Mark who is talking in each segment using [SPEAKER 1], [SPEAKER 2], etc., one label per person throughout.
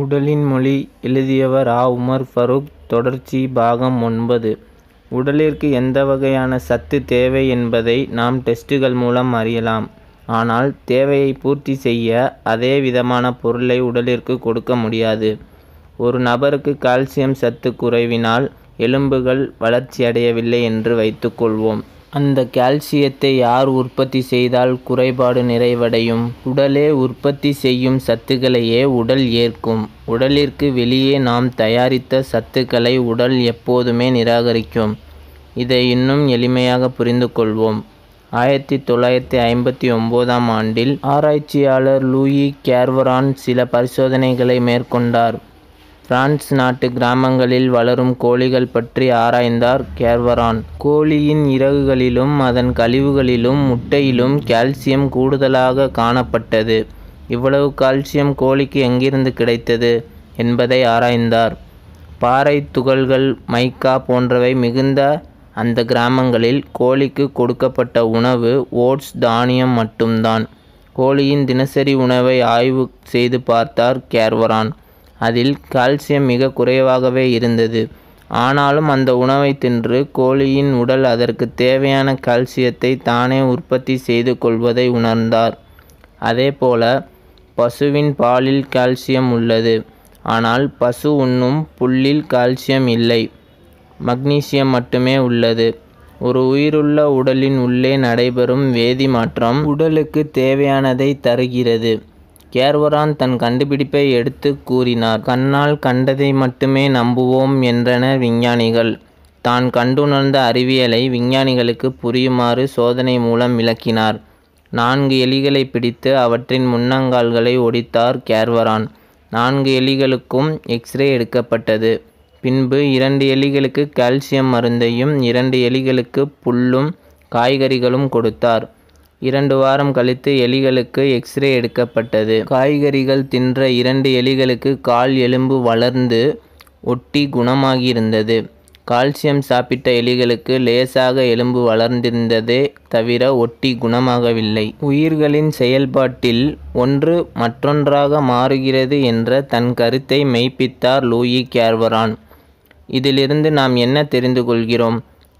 [SPEAKER 1] உடலின் மொழி எழுதியவர் ஆ உமர் ஃபரூக் தொடர்ச்சி பாகம் ஒன்பது உடலிற்கு எந்த வகையான சத்து தேவை என்பதை நாம் டெஸ்ட்டுகள் மூலம் அறியலாம் ஆனால் தேவையை பூர்த்தி செய்ய அதே விதமான பொருளை உடலிற்கு கொடுக்க முடியாது ஒரு நபருக்கு கால்சியம் சத்து குறைவினால் எலும்புகள் வளர்ச்சியடையவில்லை என்று வைத்துக்கொள்வோம் அந்த கால்சியத்தை யார் உற்பத்தி செய்தால் குறைபாடு நிறைவடையும் உடலே உற்பத்தி செய்யும் சத்துக்களையே உடல் ஏற்கும் உடலிற்கு வெளியே நாம் தயாரித்த சத்துக்களை உடல் எப்போதுமே நிராகரிக்கும் இதை இன்னும் எளிமையாக புரிந்து கொள்வோம் ஆயிரத்தி தொள்ளாயிரத்தி ஐம்பத்தி ஒம்போதாம் ஆண்டில் ஆராய்ச்சியாளர் லூயி கேர்வரான் சில பரிசோதனைகளை மேற்கொண்டார் பிரான்ஸ் நாட்டு கிராமங்களில் வளரும் கோழிகள் பற்றி ஆராய்ந்தார் கேர்வரான் கோழியின் இறகுகளிலும் அதன் கழிவுகளிலும் முட்டையிலும் கால்சியம் கூடுதலாக காணப்பட்டது இவ்வளவு கால்சியம் கோழிக்கு எங்கிருந்து கிடைத்தது என்பதை ஆராய்ந்தார் பாறை துகள்கள் மைக்கா போன்றவை மிகுந்த அந்த கிராமங்களில் கோழிக்கு கொடுக்கப்பட்ட உணவு ஓட்ஸ் தானியம் மட்டும்தான் கோழியின் தினசரி உணவை ஆய்வு செய்து பார்த்தார் கேர்வரான் அதில் கால்சியம் மிக குறைவாகவே இருந்தது ஆனாலும் அந்த உணவை தின்று கோழியின் உடல் அதற்கு தேவையான கால்சியத்தை தானே உற்பத்தி செய்து கொள்வதை உணர்ந்தார் அதேபோல பசுவின் பாலில் கால்சியம் உள்ளது ஆனால் பசு உண்ணும் புல்லில் கால்சியம் இல்லை மக்னீசியம் மட்டுமே உள்ளது ஒரு உயிருள்ள உடலின் உள்ளே நடைபெறும் வேதி மாற்றம் உடலுக்கு தேவையானதை தருகிறது கேர்வரான் தன் கண்டுபிடிப்பை எடுத்து கூறினார் கண்ணால் கண்டதை மட்டுமே நம்புவோம் என்றனர் விஞ்ஞானிகள் தான் கண்டுணர்ந்த அறிவியலை விஞ்ஞானிகளுக்கு புரியுமாறு சோதனை மூலம் விளக்கினார் நான்கு எலிகளை பிடித்து அவற்றின் முன்னங்கால்களை ஒடித்தார் கேர்வரான் நான்கு எலிகளுக்கும் எக்ஸ்ரே எடுக்கப்பட்டது பின்பு இரண்டு எலிகளுக்கு கால்சியம் மருந்தையும் இரண்டு எலிகளுக்கு புல்லும் காய்கறிகளும் கொடுத்தார் இரண்டு வாரம் கழித்து எலிகளுக்கு எக்ஸ்ரே எடுக்கப்பட்டது காய்கறிகள் தின்ற இரண்டு எலிகளுக்கு கால் எலும்பு வளர்ந்து ஒட்டி குணமாகியிருந்தது கால்சியம் சாப்பிட்ட எலிகளுக்கு லேசாக எலும்பு வளர்ந்திருந்ததே தவிர ஒட்டி குணமாகவில்லை உயிர்களின் செயல்பாட்டில் ஒன்று மற்றொன்றாக மாறுகிறது என்ற தன் கருத்தை மெய்ப்பித்தார் லூயி கேர்வரான் இதிலிருந்து நாம் என்ன தெரிந்து கொள்கிறோம்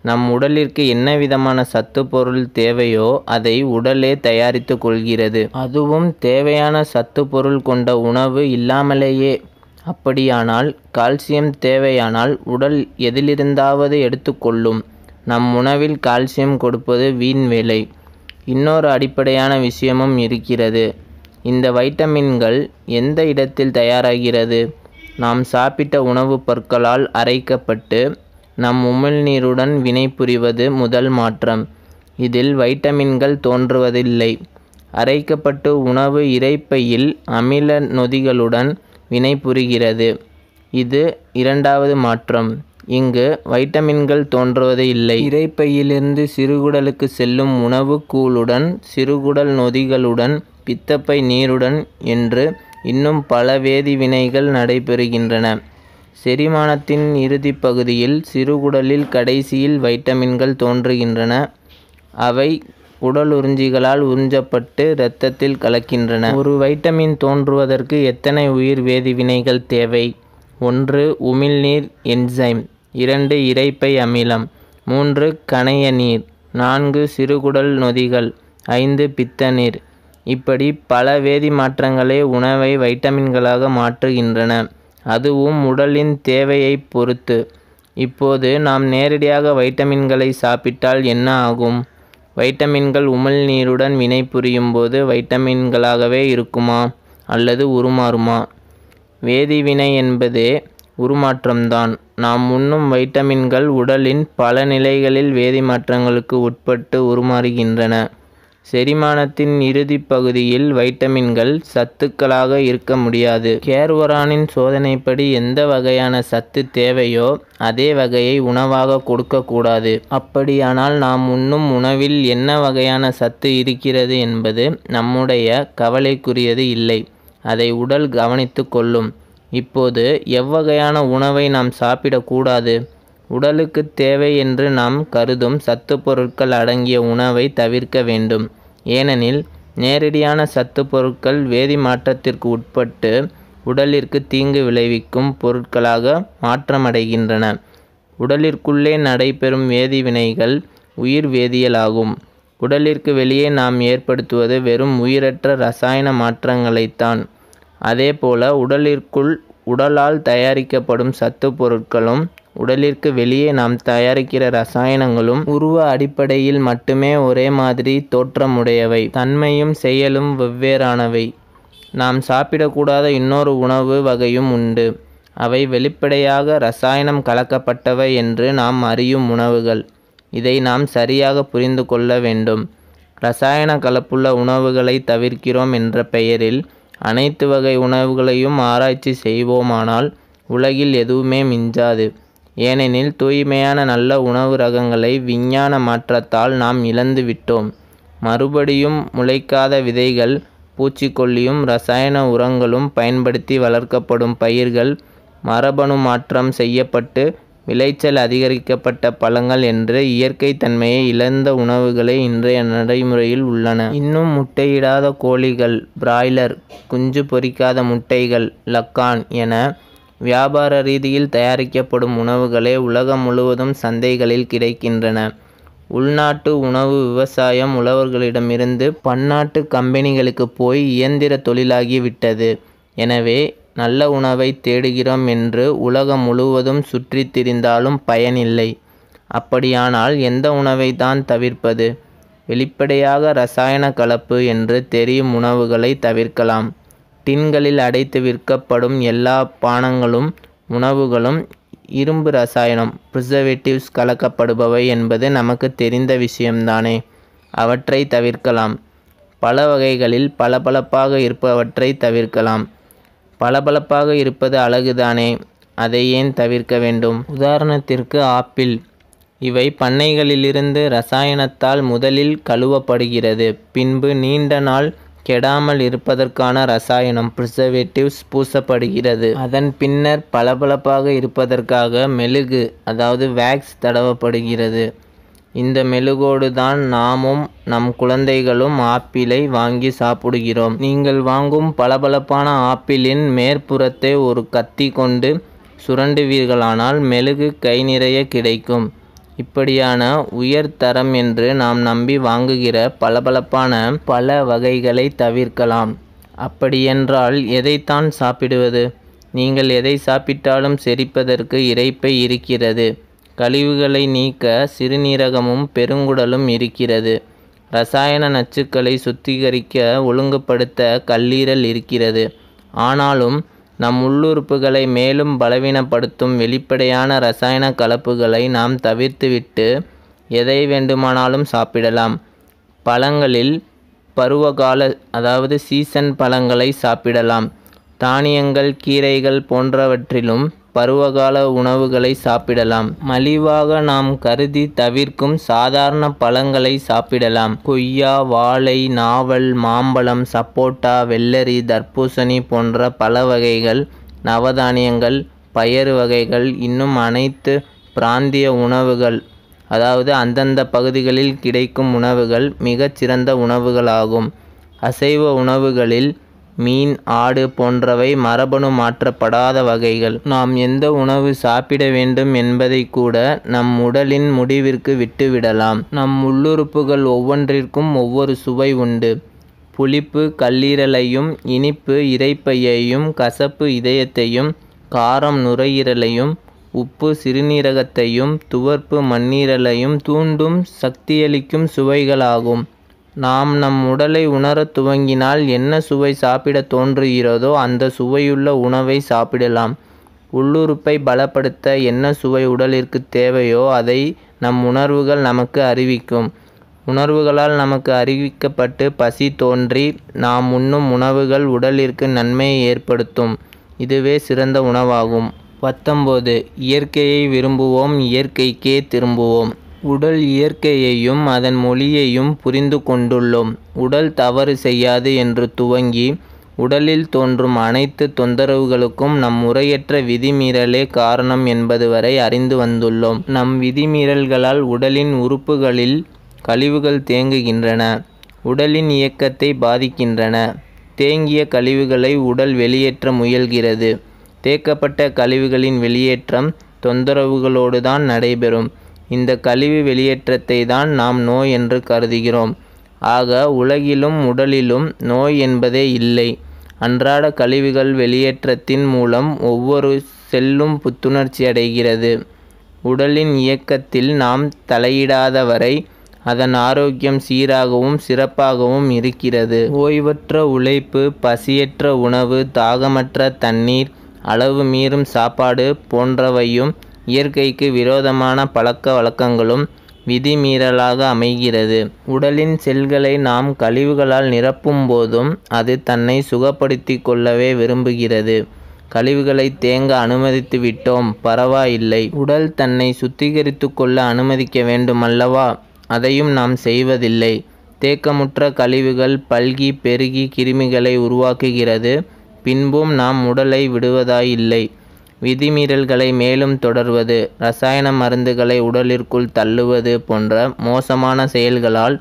[SPEAKER 1] நம் உடலிற்கு என்ன விதமான சத்து பொருள் தேவையோ அதை உடலே தயாரித்து கொள்கிறது அதுவும் தேவையான சத்து பொருள் கொண்ட உணவு இல்லாமலேயே அப்படியானால் கால்சியம் தேவையானால் உடல் எதிலிருந்தாவது எடுத்துக்கொள்ளும் நம் உணவில் கால்சியம் கொடுப்பது வீண் வேலை இன்னொரு அடிப்படையான விஷயமும் இருக்கிறது இந்த வைட்டமின்கள் எந்த இடத்தில் தயாராகிறது நாம் சாப்பிட்ட உணவுப் பொருட்களால் அரைக்கப்பட்டு நம் உமிழ்நீருடன் வினைபுரிவது முதல் மாற்றம் இதில் வைட்டமின்கள் தோன்றுவதில்லை அரைக்கப்பட்டு உணவு இரைப்பையில் அமில நொதிகளுடன் வினைபுரிகிறது இது இரண்டாவது மாற்றம் இங்கு வைட்டமின்கள் தோன்றுவது இல்லை இறைப்பையிலிருந்து சிறுகுடலுக்கு செல்லும் உணவு கூழுடன் சிறுகுடல் நொதிகளுடன் பித்தப்பை நீருடன் என்று இன்னும் பல வேதி வினைகள் நடைபெறுகின்றன செரிமானத்தின் இறுதி பகுதியில் சிறுகுடலில் கடைசியில் வைட்டமின்கள் தோன்றுகின்றன அவை உறிஞ்சிகளால் உறிஞ்சப்பட்டு இரத்தத்தில் கலக்கின்றன ஒரு வைட்டமின் தோன்றுவதற்கு எத்தனை உயிர் வேதிவினைகள் தேவை ஒன்று உமிழ்நீர் என்சைம் இரண்டு இரைப்பை அமிலம் மூன்று கணைய நீர் நான்கு சிறுகுடல் நொதிகள் ஐந்து பித்த நீர் இப்படி பல வேதி மாற்றங்களே உணவை வைட்டமின்களாக மாற்றுகின்றன அதுவும் உடலின் தேவையைப் பொறுத்து இப்போது நாம் நேரடியாக வைட்டமின்களை சாப்பிட்டால் என்ன ஆகும் வைட்டமின்கள் உமல் நீருடன் வினைபுரியும் போது வைட்டமின்களாகவே இருக்குமா அல்லது உருமாறுமா வேதிவினை என்பதே உருமாற்றம்தான் நாம் உண்ணும் வைட்டமின்கள் உடலின் பல நிலைகளில் வேதி மாற்றங்களுக்கு உட்பட்டு உருமாறுகின்றன செரிமானத்தின் இறுதி பகுதியில் வைட்டமின்கள் சத்துக்களாக இருக்க முடியாது கேர்வரானின் சோதனைப்படி எந்த வகையான சத்து தேவையோ அதே வகையை உணவாக கொடுக்கக்கூடாது அப்படியானால் நாம் உண்ணும் உணவில் என்ன வகையான சத்து இருக்கிறது என்பது நம்முடைய கவலைக்குரியது இல்லை அதை உடல் கவனித்து கொள்ளும் இப்போது எவ்வகையான உணவை நாம் சாப்பிடக்கூடாது உடலுக்கு தேவை என்று நாம் கருதும் சத்து பொருட்கள் அடங்கிய உணவை தவிர்க்க வேண்டும் ஏனெனில் நேரடியான சத்து பொருட்கள் வேதி மாற்றத்திற்கு உட்பட்டு உடலிற்கு தீங்கு விளைவிக்கும் பொருட்களாக மாற்றமடைகின்றன உடலிற்குள்ளே நடைபெறும் வேதிவினைகள் உயிர் வேதியியலாகும் உடலிற்கு வெளியே நாம் ஏற்படுத்துவது வெறும் உயிரற்ற ரசாயன மாற்றங்களைத்தான் அதேபோல உடலிற்குள் உடலால் தயாரிக்கப்படும் சத்து பொருட்களும் உடலிற்கு வெளியே நாம் தயாரிக்கிற ரசாயனங்களும் உருவ அடிப்படையில் மட்டுமே ஒரே மாதிரி தோற்றமுடையவை தன்மையும் செயலும் வெவ்வேறானவை நாம் சாப்பிடக்கூடாத இன்னொரு உணவு வகையும் உண்டு அவை வெளிப்படையாக ரசாயனம் கலக்கப்பட்டவை என்று நாம் அறியும் உணவுகள் இதை நாம் சரியாக புரிந்து கொள்ள வேண்டும் ரசாயன கலப்புள்ள உணவுகளை தவிர்க்கிறோம் என்ற பெயரில் அனைத்து வகை உணவுகளையும் ஆராய்ச்சி செய்வோமானால் உலகில் எதுவுமே மிஞ்சாது ஏனெனில் தூய்மையான நல்ல உணவு ரகங்களை விஞ்ஞான மாற்றத்தால் நாம் இழந்து விட்டோம் மறுபடியும் முளைக்காத விதைகள் பூச்சிக்கொல்லியும் ரசாயன உரங்களும் பயன்படுத்தி வளர்க்கப்படும் பயிர்கள் மரபணு மாற்றம் செய்யப்பட்டு விளைச்சல் அதிகரிக்கப்பட்ட பழங்கள் என்று இயற்கை தன்மையை இழந்த உணவுகளே இன்றைய நடைமுறையில் உள்ளன இன்னும் முட்டையிடாத கோழிகள் பிராய்லர் குஞ்சு பொறிக்காத முட்டைகள் லக்கான் என வியாபார ரீதியில் தயாரிக்கப்படும் உணவுகளே உலகம் முழுவதும் சந்தைகளில் கிடைக்கின்றன உள்நாட்டு உணவு விவசாயம் உழவர்களிடமிருந்து பன்னாட்டு கம்பெனிகளுக்கு போய் இயந்திர தொழிலாகிவிட்டது எனவே நல்ல உணவை தேடுகிறோம் என்று உலகம் முழுவதும் சுற்றி திரிந்தாலும் பயனில்லை அப்படியானால் எந்த உணவை தான் தவிர்ப்பது வெளிப்படையாக ரசாயன கலப்பு என்று தெரியும் உணவுகளை தவிர்க்கலாம் டின்களில் அடைத்து விற்கப்படும் எல்லா பானங்களும் உணவுகளும் இரும்பு ரசாயனம் ப்ரிசர்வேட்டிவ்ஸ் கலக்கப்படுபவை என்பது நமக்கு தெரிந்த விஷயம்தானே அவற்றை தவிர்க்கலாம் பல வகைகளில் பளபளப்பாக இருப்பவற்றை தவிர்க்கலாம் பளபளப்பாக இருப்பது அழகுதானே அதை ஏன் தவிர்க்க வேண்டும் உதாரணத்திற்கு ஆப்பிள் இவை பண்ணைகளிலிருந்து ரசாயனத்தால் முதலில் கழுவப்படுகிறது பின்பு நீண்ட நாள் கெடாமல் இருப்பதற்கான ரசாயனம் ப்ரிசர்வேட்டிவ்ஸ் பூசப்படுகிறது அதன் பின்னர் பளபளப்பாக இருப்பதற்காக மெழுகு அதாவது வேக்ஸ் தடவப்படுகிறது இந்த மெழுகோடு தான் நாமும் நம் குழந்தைகளும் ஆப்பிளை வாங்கி சாப்பிடுகிறோம் நீங்கள் வாங்கும் பளபளப்பான ஆப்பிளின் மேற்புறத்தை ஒரு கத்தி கொண்டு சுரண்டுவீர்களானால் மெழுகு கை நிறைய கிடைக்கும் இப்படியான உயர் தரம் என்று நாம் நம்பி வாங்குகிற பளபளப்பான பல வகைகளை தவிர்க்கலாம் அப்படியென்றால் எதைத்தான் சாப்பிடுவது நீங்கள் எதை சாப்பிட்டாலும் செரிப்பதற்கு இறைப்பை இருக்கிறது கழிவுகளை நீக்க சிறுநீரகமும் பெருங்குடலும் இருக்கிறது ரசாயன நச்சுக்களை சுத்திகரிக்க ஒழுங்குபடுத்த கல்லீரல் இருக்கிறது ஆனாலும் நம் உள்ளுறுப்புகளை மேலும் பலவீனப்படுத்தும் வெளிப்படையான ரசாயன கலப்புகளை நாம் தவிர்த்துவிட்டு எதை வேண்டுமானாலும் சாப்பிடலாம் பழங்களில் பருவகால அதாவது சீசன் பழங்களை சாப்பிடலாம் தானியங்கள் கீரைகள் போன்றவற்றிலும் பருவகால உணவுகளை சாப்பிடலாம் மலிவாக நாம் கருதி தவிர்க்கும் சாதாரண பழங்களை சாப்பிடலாம் கொய்யா வாழை நாவல் மாம்பழம் சப்போட்டா வெள்ளரி தர்பூசணி போன்ற பல வகைகள் நவதானியங்கள் பயறு வகைகள் இன்னும் அனைத்து பிராந்திய உணவுகள் அதாவது அந்தந்த பகுதிகளில் கிடைக்கும் உணவுகள் மிகச்சிறந்த உணவுகளாகும் அசைவ உணவுகளில் மீன் ஆடு போன்றவை மரபணு மாற்றப்படாத வகைகள் நாம் எந்த உணவு சாப்பிட வேண்டும் என்பதை கூட நம் உடலின் முடிவிற்கு விட்டுவிடலாம் நம் உள்ளுறுப்புகள் ஒவ்வொன்றிற்கும் ஒவ்வொரு சுவை உண்டு புளிப்பு கல்லீரலையும் இனிப்பு இறைப்பையையும் கசப்பு இதயத்தையும் காரம் நுரையீரலையும் உப்பு சிறுநீரகத்தையும் துவர்ப்பு மண்ணீரலையும் தூண்டும் சக்தியளிக்கும் சுவைகளாகும் நாம் நம் உடலை உணரத் துவங்கினால் என்ன சுவை சாப்பிடத் தோன்றுகிறதோ அந்த சுவையுள்ள உணவை சாப்பிடலாம் உள்ளுறுப்பை பலப்படுத்த என்ன சுவை உடலிற்கு தேவையோ அதை நம் உணர்வுகள் நமக்கு அறிவிக்கும் உணர்வுகளால் நமக்கு அறிவிக்கப்பட்டு பசி தோன்றி நாம் உண்ணும் உணவுகள் உடலிற்கு நன்மையை ஏற்படுத்தும் இதுவே சிறந்த உணவாகும் பத்தொம்போது இயற்கையை விரும்புவோம் இயற்கைக்கே திரும்புவோம் உடல் இயற்கையையும் அதன் மொழியையும் புரிந்து கொண்டுள்ளோம். உடல் தவறு செய்யாது என்று துவங்கி, உடலில் தோன்றும் அனைத்து தொந்தரவுகளுக்கும் நம் முறையற்ற விதிமீறலே காரணம் என்பது வரை அறிந்து வந்துள்ளோம். நம் விதிமீறல்களால் உடலின் உறுப்புகளில் கழிவுகள் தேங்குகின்றன. உடலின் இயக்கத்தை பாதிக்கின்றன. தேங்கிய கழிவுகளை உடல் வெளியேற்ற முயல்கிறது. தேக்கப்பட்ட கழிவுகளின் வெளியேற்றம் தொந்தரவுகளோடு தான் நடைபெறும். இந்த கழிவு வெளியேற்றத்தை தான் நாம் நோய் என்று கருதுகிறோம் ஆக உலகிலும் உடலிலும் நோய் என்பதே இல்லை அன்றாட கழிவுகள் வெளியேற்றத்தின் மூலம் ஒவ்வொரு செல்லும் புத்துணர்ச்சி அடைகிறது உடலின் இயக்கத்தில் நாம் தலையிடாத வரை அதன் ஆரோக்கியம் சீராகவும் சிறப்பாகவும் இருக்கிறது ஓய்வற்ற உழைப்பு பசியற்ற உணவு தாகமற்ற தண்ணீர் அளவு மீறும் சாப்பாடு போன்றவையும் இயற்கைக்கு விரோதமான பழக்க வழக்கங்களும் விதிமீறலாக அமைகிறது உடலின் செல்களை நாம் கழிவுகளால் நிரப்பும் போதும் அது தன்னை சுகப்படுத்தி கொள்ளவே விரும்புகிறது கழிவுகளை தேங்க அனுமதித்து விட்டோம் பரவாயில்லை உடல் தன்னை சுத்திகரித்து கொள்ள அனுமதிக்க வேண்டுமல்லவா அதையும் நாம் செய்வதில்லை தேக்கமுற்ற கழிவுகள் பல்கி பெருகி கிருமிகளை உருவாக்குகிறது பின்பும் நாம் உடலை விடுவதாயில்லை விதிமீறல்களை மேலும் தொடர்வது ரசாயன மருந்துகளை உடலிற்குள் தள்ளுவது போன்ற மோசமான செயல்களால்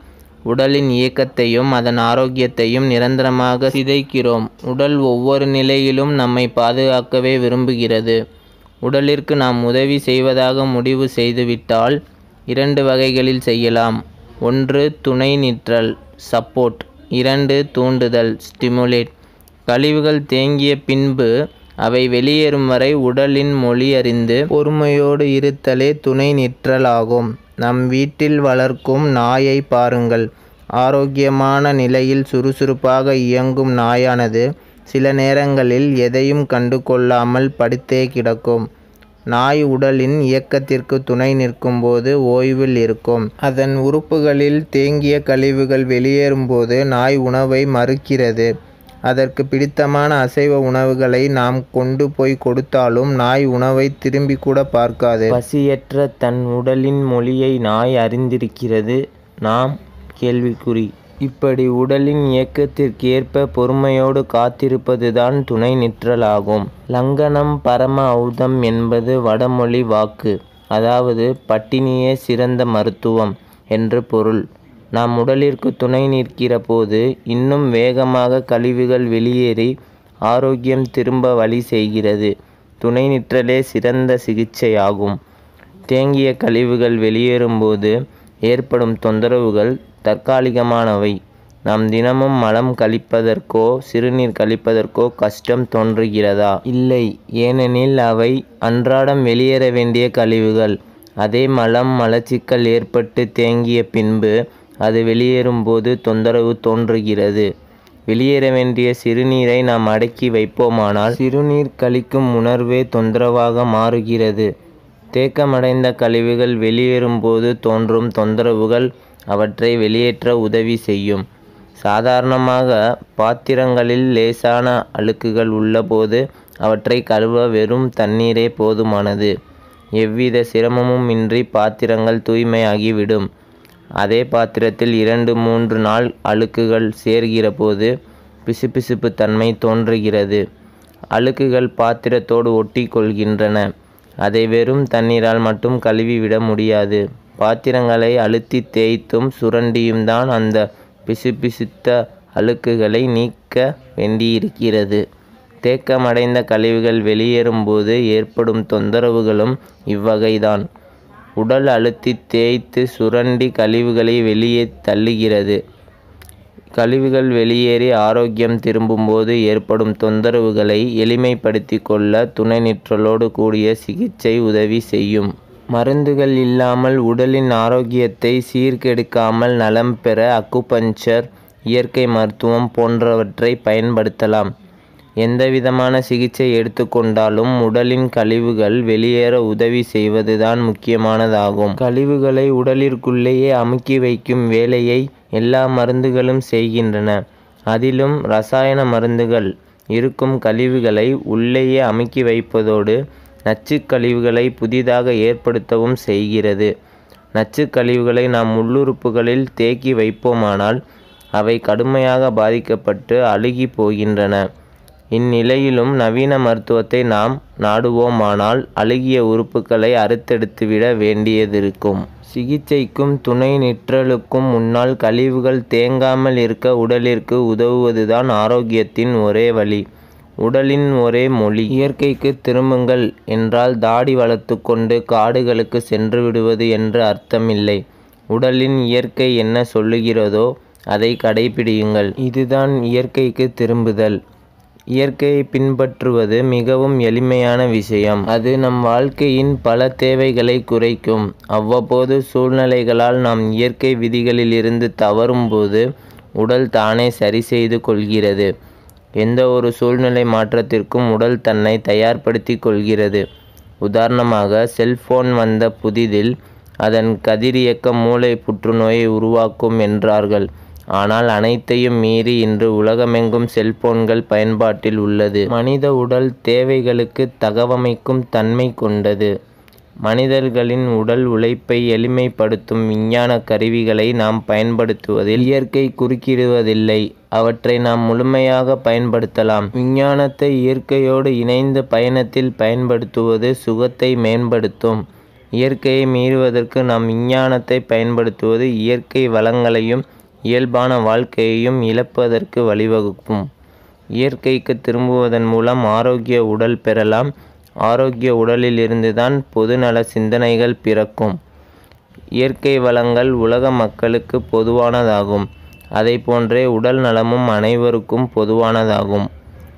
[SPEAKER 1] உடலின் இயக்கத்தையும் அதன் ஆரோக்கியத்தையும் நிரந்தரமாக சிதைக்கிறோம் உடல் ஒவ்வொரு நிலையிலும் நம்மை பாதுகாக்கவே விரும்புகிறது உடலிற்கு நாம் உதவி செய்வதாக முடிவு செய்துவிட்டால் இரண்டு வகைகளில் செய்யலாம் ஒன்று துணை நிற்றல் சப்போர்ட் இரண்டு தூண்டுதல் ஸ்டிமுலேட் கழிவுகள் தேங்கிய பின்பு அவை வெளியேறும் வரை உடலின் மொழி அறிந்து பொறுமையோடு இருத்தலே துணை நிற்றலாகும் நம் வீட்டில் வளர்க்கும் நாயை பாருங்கள் ஆரோக்கியமான நிலையில் சுறுசுறுப்பாக இயங்கும் நாயானது சில நேரங்களில் எதையும் கண்டு கொள்ளாமல் படுத்தே கிடக்கும் நாய் உடலின் இயக்கத்திற்கு துணை நிற்கும் போது ஓய்வில் இருக்கும் அதன் உறுப்புகளில் தேங்கிய கழிவுகள் வெளியேறும்போது நாய் உணவை மறுக்கிறது அதற்கு பிடித்தமான அசைவ உணவுகளை நாம் கொண்டு போய் கொடுத்தாலும் நாய் உணவை திரும்பி கூட பார்க்காது பசியற்ற தன் உடலின் மொழியை நாய் அறிந்திருக்கிறது நாம் கேள்விக்குறி இப்படி உடலின் இயக்கத்திற்கேற்ப பொறுமையோடு காத்திருப்பதுதான் துணை நிற்றலாகும் லங்கனம் பரம ஔதம் என்பது வடமொழி வாக்கு அதாவது பட்டினியே சிறந்த மருத்துவம் என்று பொருள் நாம் உடலிற்கு துணை நிற்கிற போது இன்னும் வேகமாக கழிவுகள் வெளியேறி ஆரோக்கியம் திரும்ப வழி செய்கிறது துணை நிற்றலே சிறந்த சிகிச்சை ஆகும் தேங்கிய கழிவுகள் வெளியேறும்போது ஏற்படும் தொந்தரவுகள் தற்காலிகமானவை நாம் தினமும் மலம் கழிப்பதற்கோ சிறுநீர் கழிப்பதற்கோ கஷ்டம் தோன்றுகிறதா இல்லை ஏனெனில் அவை அன்றாடம் வெளியேற வேண்டிய கழிவுகள் அதே மலம் மலச்சிக்கல் ஏற்பட்டு தேங்கிய பின்பு அது வெளியேறும்போது தொந்தரவு தோன்றுகிறது வெளியேற வேண்டிய சிறுநீரை நாம் அடக்கி வைப்போமானால் சிறுநீர் கழிக்கும் உணர்வே தொந்தரவாக மாறுகிறது தேக்கமடைந்த கழிவுகள் வெளியேறும்போது தோன்றும் தொந்தரவுகள் அவற்றை வெளியேற்ற உதவி செய்யும் சாதாரணமாக பாத்திரங்களில் லேசான அழுக்குகள் உள்ளபோது அவற்றை கழுவ வெறும் தண்ணீரே போதுமானது எவ்வித சிரமமும் இன்றி பாத்திரங்கள் தூய்மையாகிவிடும் அதே பாத்திரத்தில் இரண்டு மூன்று நாள் அழுக்குகள் சேர்கிற போது பிசுபிசுப்பு தன்மை தோன்றுகிறது அழுக்குகள் பாத்திரத்தோடு ஒட்டி கொள்கின்றன அதை வெறும் தண்ணீரால் மட்டும் கழுவிவிட முடியாது பாத்திரங்களை அழுத்தி தேய்த்தும் சுரண்டியும் தான் அந்த பிசுபிசுத்த அழுக்குகளை நீக்க வேண்டியிருக்கிறது தேக்கமடைந்த கழிவுகள் வெளியேறும்போது ஏற்படும் தொந்தரவுகளும் இவ்வகைதான் உடல் அழுத்தி தேய்த்து சுரண்டி கழிவுகளை வெளியே தள்ளுகிறது கழிவுகள் வெளியேறி ஆரோக்கியம் திரும்பும்போது ஏற்படும் தொந்தரவுகளை எளிமைப்படுத்தி கொள்ள துணை நிற்றலோடு கூடிய சிகிச்சை உதவி செய்யும் மருந்துகள் இல்லாமல் உடலின் ஆரோக்கியத்தை சீர்கெடுக்காமல் நலம் பெற அக்குபஞ்சர் இயற்கை மருத்துவம் போன்றவற்றை பயன்படுத்தலாம் எந்தவிதமான சிகிச்சை எடுத்துக்கொண்டாலும் உடலின் கழிவுகள் வெளியேற உதவி செய்வதுதான் முக்கியமானதாகும் கழிவுகளை உடலிற்குள்ளேயே அமுக்கி வைக்கும் வேலையை எல்லா மருந்துகளும் செய்கின்றன அதிலும் ரசாயன மருந்துகள் இருக்கும் கழிவுகளை உள்ளேயே அமுக்கி வைப்பதோடு கழிவுகளை புதிதாக ஏற்படுத்தவும் செய்கிறது கழிவுகளை நாம் உள்ளுறுப்புகளில் தேக்கி வைப்போமானால் அவை கடுமையாக பாதிக்கப்பட்டு அழுகி போகின்றன இந்நிலையிலும் நவீன மருத்துவத்தை நாம் நாடுவோமானால் அழுகிய உறுப்புகளை அறுத்தெடுத்துவிட வேண்டியதிருக்கும். சிகிச்சைக்கும் துணை நிற்றலுக்கும் முன்னால் கழிவுகள் தேங்காமல் இருக்க உடலிற்கு உதவுவதுதான் ஆரோக்கியத்தின் ஒரே வழி. உடலின் ஒரே மொழி. இயற்கைக்கு திரும்புங்கள் என்றால் தாடி வளர்த்துக்கொண்டு காடுகளுக்கு சென்றுவிடுவது என்று அர்த்தமில்லை. உடலின் இயற்கை என்ன சொல்லுகிறதோ அதை கடைப்பிடியுங்கள். இதுதான் இயற்கைக்கு திரும்புதல். இயற்கையை பின்பற்றுவது மிகவும் எளிமையான விஷயம் அது நம் வாழ்க்கையின் பல தேவைகளை குறைக்கும் அவ்வப்போது சூழ்நிலைகளால் நாம் இயற்கை விதிகளில் இருந்து தவறும் போது உடல் தானே சரி செய்து கொள்கிறது எந்த ஒரு சூழ்நிலை மாற்றத்திற்கும் உடல் தன்னை தயார்படுத்தி கொள்கிறது உதாரணமாக செல்போன் வந்த புதிதில் அதன் கதிரியக்க மூளை புற்றுநோயை உருவாக்கும் என்றார்கள் ஆனால் அனைத்தையும் மீறி இன்று உலகமெங்கும் செல்போன்கள் பயன்பாட்டில் உள்ளது மனித உடல் தேவைகளுக்கு தகவமைக்கும் தன்மை கொண்டது மனிதர்களின் உடல் உழைப்பை எளிமைப்படுத்தும் விஞ்ஞான கருவிகளை நாம் பயன்படுத்துவதில் இயற்கை குறுக்கிடுவதில்லை அவற்றை நாம் முழுமையாக பயன்படுத்தலாம் விஞ்ஞானத்தை இயற்கையோடு இணைந்த பயணத்தில் பயன்படுத்துவது சுகத்தை மேம்படுத்தும் இயற்கையை மீறுவதற்கு நாம் விஞ்ஞானத்தை பயன்படுத்துவது இயற்கை வளங்களையும் இயல்பான வாழ்க்கையையும் இழப்பதற்கு வழிவகுக்கும் இயற்கைக்கு திரும்புவதன் மூலம் ஆரோக்கிய உடல் பெறலாம் ஆரோக்கிய உடலில் இருந்துதான் பொதுநல சிந்தனைகள் பிறக்கும் இயற்கை வளங்கள் உலக மக்களுக்கு பொதுவானதாகும் அதை போன்றே உடல் நலமும் அனைவருக்கும் பொதுவானதாகும்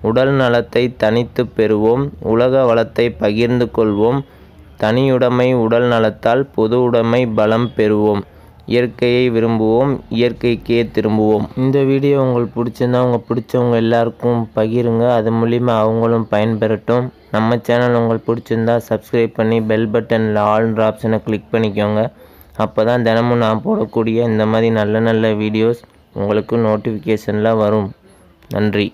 [SPEAKER 1] உடல் நலத்தை தனித்து பெறுவோம் உலக வளத்தை பகிர்ந்து கொள்வோம் தனியுடைமை உடல் நலத்தால் பொது உடைமை பலம் பெறுவோம் இயற்கையை விரும்புவோம் இயற்கைக்கே திரும்புவோம் இந்த வீடியோ உங்களுக்கு பிடிச்சிருந்தா உங்கள் பிடிச்சவங்க எல்லாருக்கும் பகிருங்க அது மூலிமா அவங்களும் பயன்பெறட்டும் நம்ம சேனல் உங்களுக்கு பிடிச்சிருந்தா சப்ஸ்கிரைப் பண்ணி பெல் பட்டனில் ஆல்ன்ற ஆப்ஷனை கிளிக் பண்ணிக்கோங்க அப்போ தான் தினமும் நான் போடக்கூடிய இந்த மாதிரி நல்ல நல்ல வீடியோஸ் உங்களுக்கு நோட்டிஃபிகேஷனில் வரும் நன்றி